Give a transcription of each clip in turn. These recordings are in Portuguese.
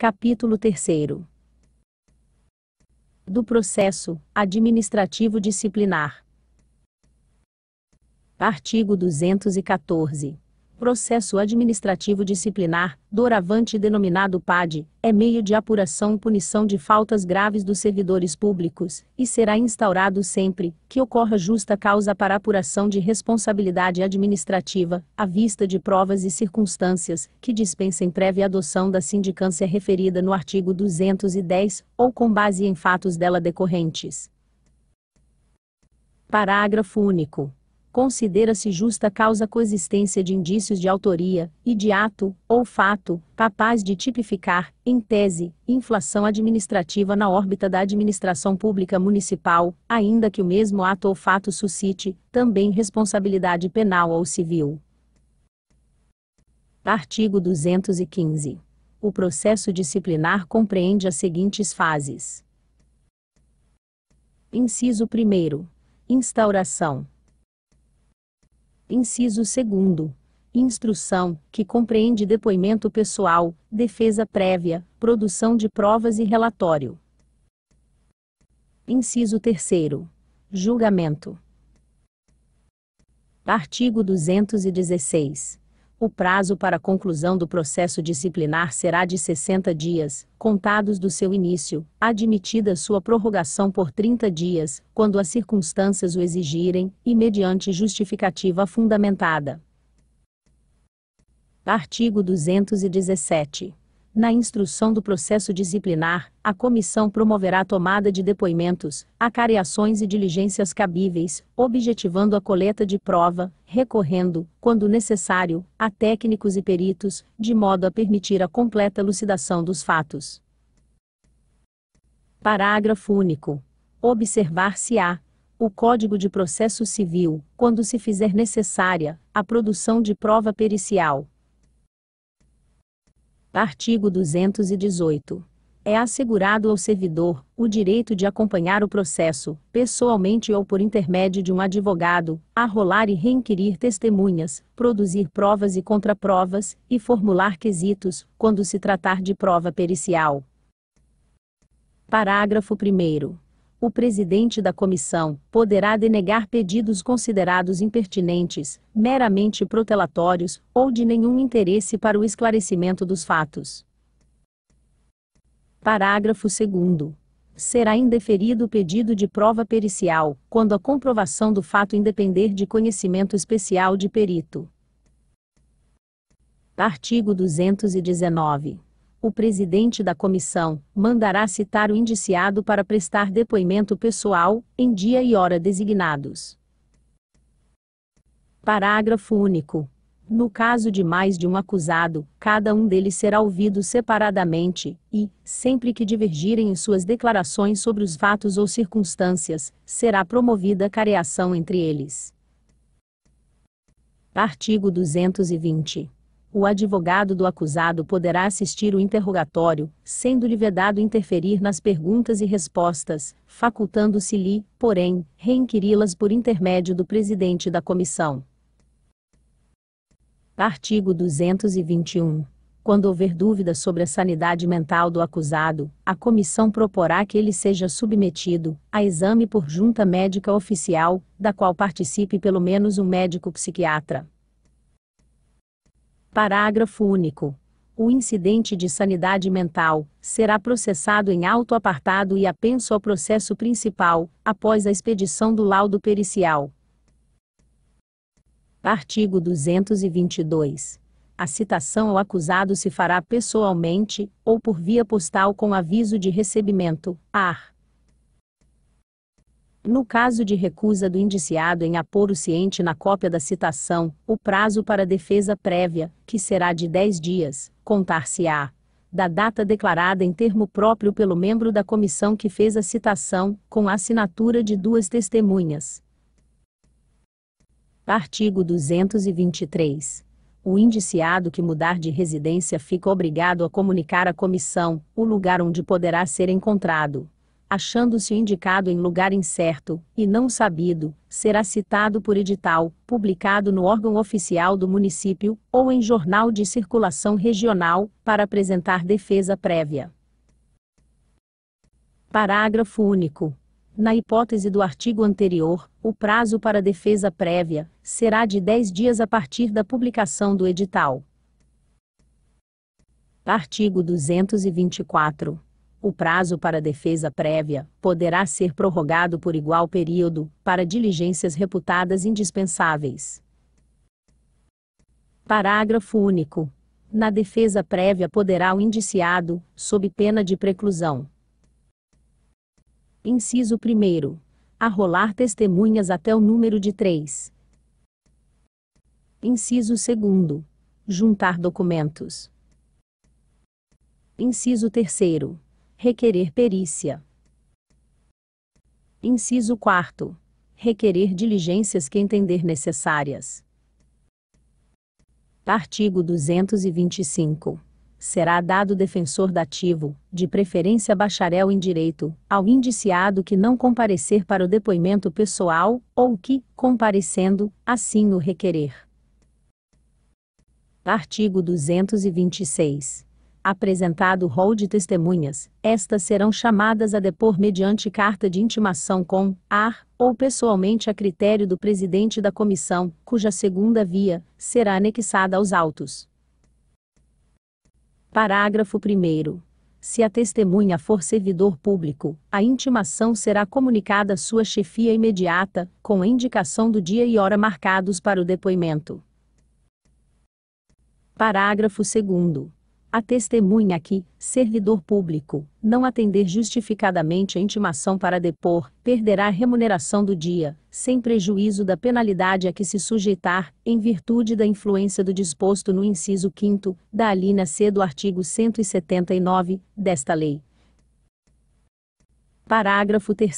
Capítulo 3 Do processo administrativo disciplinar. Artigo 214 processo administrativo disciplinar, doravante denominado PAD, é meio de apuração e punição de faltas graves dos servidores públicos, e será instaurado sempre que ocorra justa causa para apuração de responsabilidade administrativa, à vista de provas e circunstâncias que dispensem prévia adoção da sindicância referida no artigo 210, ou com base em fatos dela decorrentes. Parágrafo único considera-se justa causa coexistência de indícios de autoria, e de ato, ou fato, capaz de tipificar, em tese, inflação administrativa na órbita da administração pública municipal, ainda que o mesmo ato ou fato suscite, também responsabilidade penal ou civil. Artigo 215. O processo disciplinar compreende as seguintes fases. Inciso 1. Instauração. Inciso 2. Instrução, que compreende depoimento pessoal, defesa prévia, produção de provas e relatório. Inciso 3. Julgamento. Artigo 216. O prazo para a conclusão do processo disciplinar será de 60 dias, contados do seu início, admitida sua prorrogação por 30 dias, quando as circunstâncias o exigirem, e mediante justificativa fundamentada. Artigo 217. Na instrução do processo disciplinar, a comissão promoverá a tomada de depoimentos, acariações e diligências cabíveis, objetivando a coleta de prova, recorrendo, quando necessário, a técnicos e peritos, de modo a permitir a completa elucidação dos fatos. Parágrafo único. Observar-se-á, o Código de Processo Civil, quando se fizer necessária, a produção de prova pericial, Artigo 218. É assegurado ao servidor o direito de acompanhar o processo, pessoalmente ou por intermédio de um advogado, arrolar e reinquirir testemunhas, produzir provas e contraprovas, e formular quesitos, quando se tratar de prova pericial. Parágrafo 1 o presidente da comissão poderá denegar pedidos considerados impertinentes, meramente protelatórios ou de nenhum interesse para o esclarecimento dos fatos. Parágrafo 2 será indeferido o pedido de prova pericial, quando a comprovação do fato independer de conhecimento especial de perito. Artigo 219 o presidente da comissão mandará citar o indiciado para prestar depoimento pessoal, em dia e hora designados. Parágrafo único. No caso de mais de um acusado, cada um deles será ouvido separadamente, e, sempre que divergirem em suas declarações sobre os fatos ou circunstâncias, será promovida careação entre eles. Artigo 220 o advogado do acusado poderá assistir o interrogatório, sendo-lhe vedado interferir nas perguntas e respostas, facultando-se-lhe, porém, reinquiri-las por intermédio do presidente da comissão. Artigo 221. Quando houver dúvida sobre a sanidade mental do acusado, a comissão proporá que ele seja submetido a exame por junta médica oficial, da qual participe pelo menos um médico psiquiatra. Parágrafo único. O incidente de sanidade mental será processado em auto apartado e apenso ao processo principal, após a expedição do laudo pericial. Artigo 222. A citação ao acusado se fará pessoalmente, ou por via postal com aviso de recebimento, AR. No caso de recusa do indiciado em apor o ciente na cópia da citação, o prazo para defesa prévia, que será de 10 dias, contar-se-á da data declarada em termo próprio pelo membro da comissão que fez a citação, com a assinatura de duas testemunhas. Artigo 223. O indiciado que mudar de residência fica obrigado a comunicar à comissão o lugar onde poderá ser encontrado, achando-se indicado em lugar incerto e não sabido, será citado por edital, publicado no órgão oficial do município ou em jornal de circulação regional, para apresentar defesa prévia. Parágrafo único. Na hipótese do artigo anterior, o prazo para defesa prévia será de 10 dias a partir da publicação do edital. Artigo 224 o prazo para defesa prévia poderá ser prorrogado por igual período para diligências reputadas indispensáveis. Parágrafo único. Na defesa prévia poderá o indiciado, sob pena de preclusão. Inciso 1. Arrolar testemunhas até o número de 3. Inciso 2. Juntar documentos. Inciso 3 requerer perícia. Inciso 4. Requerer diligências que entender necessárias. Artigo 225. Será dado defensor dativo, de preferência bacharel em direito, ao indiciado que não comparecer para o depoimento pessoal, ou que, comparecendo, assim o requerer. Artigo 226 Apresentado o rol de testemunhas, estas serão chamadas a depor mediante carta de intimação com, ar, ou pessoalmente a critério do presidente da comissão, cuja segunda via será anexada aos autos. Parágrafo 1. Se a testemunha for servidor público, a intimação será comunicada à sua chefia imediata, com a indicação do dia e hora marcados para o depoimento. Parágrafo 2. A testemunha que, servidor público, não atender justificadamente a intimação para depor, perderá a remuneração do dia, sem prejuízo da penalidade a que se sujeitar, em virtude da influência do disposto no inciso 5 da alínea C do artigo 179 desta lei. Parágrafo 3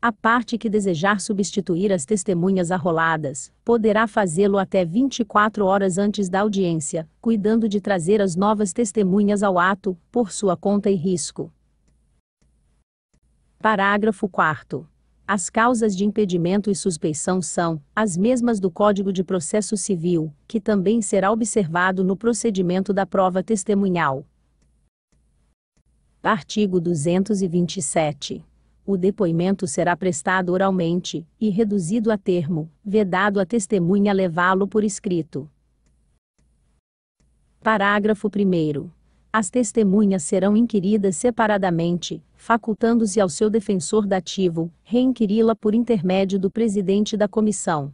a parte que desejar substituir as testemunhas arroladas, poderá fazê-lo até 24 horas antes da audiência, cuidando de trazer as novas testemunhas ao ato, por sua conta e risco. Parágrafo 4. As causas de impedimento e suspeição são as mesmas do Código de Processo Civil, que também será observado no procedimento da prova testemunhal. Artigo 227 o depoimento será prestado oralmente, e reduzido a termo, vedado a testemunha levá-lo por escrito. Parágrafo 1. As testemunhas serão inquiridas separadamente, facultando-se ao seu defensor dativo, reinquiri-la por intermédio do presidente da comissão.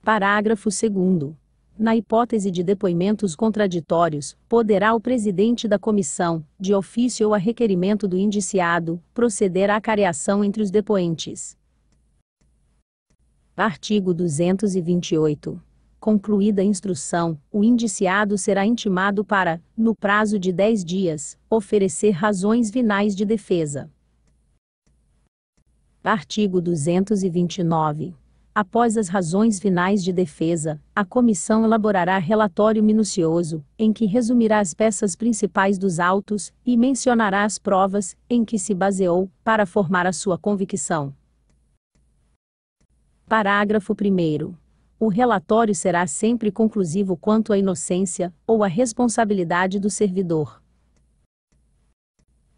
Parágrafo 2. Na hipótese de depoimentos contraditórios, poderá o presidente da comissão, de ofício ou a requerimento do indiciado, proceder à careação entre os depoentes. Artigo 228. Concluída a instrução, o indiciado será intimado para, no prazo de 10 dias, oferecer razões vinais de defesa. Artigo 229 Após as razões finais de defesa, a comissão elaborará relatório minucioso, em que resumirá as peças principais dos autos e mencionará as provas em que se baseou para formar a sua convicção. Parágrafo 1. O relatório será sempre conclusivo quanto à inocência ou à responsabilidade do servidor.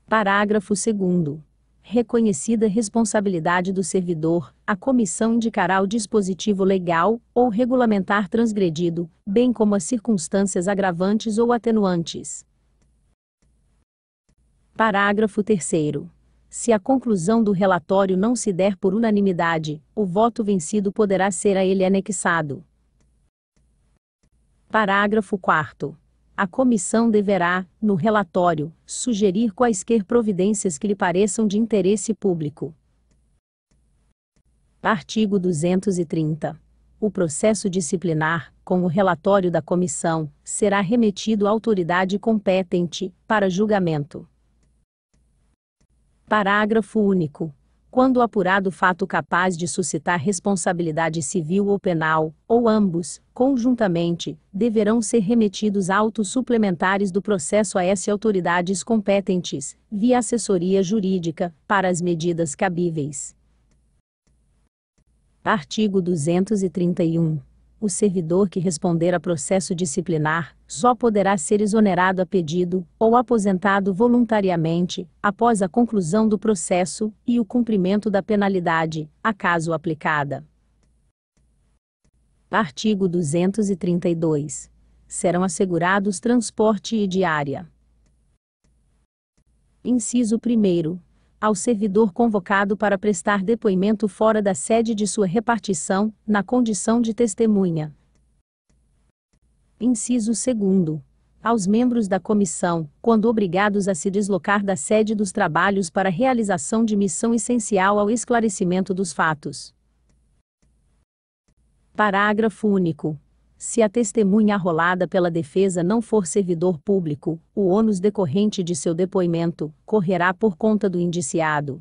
Parágrafo 2. Reconhecida responsabilidade do servidor, a comissão indicará o dispositivo legal ou regulamentar transgredido, bem como as circunstâncias agravantes ou atenuantes. Parágrafo 3. Se a conclusão do relatório não se der por unanimidade, o voto vencido poderá ser a ele anexado. Parágrafo 4. A comissão deverá, no relatório, sugerir quaisquer providências que lhe pareçam de interesse público. Artigo 230. O processo disciplinar, com o relatório da comissão, será remetido à autoridade competente, para julgamento. Parágrafo único quando apurado fato capaz de suscitar responsabilidade civil ou penal, ou ambos, conjuntamente, deverão ser remetidos autos suplementares do processo a S autoridades competentes, via assessoria jurídica, para as medidas cabíveis. Artigo 231 o servidor que responder a processo disciplinar só poderá ser exonerado a pedido ou aposentado voluntariamente após a conclusão do processo e o cumprimento da penalidade, a caso aplicada. Artigo 232. Serão assegurados transporte e diária. Inciso 1 ao servidor convocado para prestar depoimento fora da sede de sua repartição, na condição de testemunha. Inciso 2 aos membros da comissão, quando obrigados a se deslocar da sede dos trabalhos para realização de missão essencial ao esclarecimento dos fatos. Parágrafo único. Se a testemunha arrolada pela defesa não for servidor público, o ônus decorrente de seu depoimento correrá por conta do indiciado,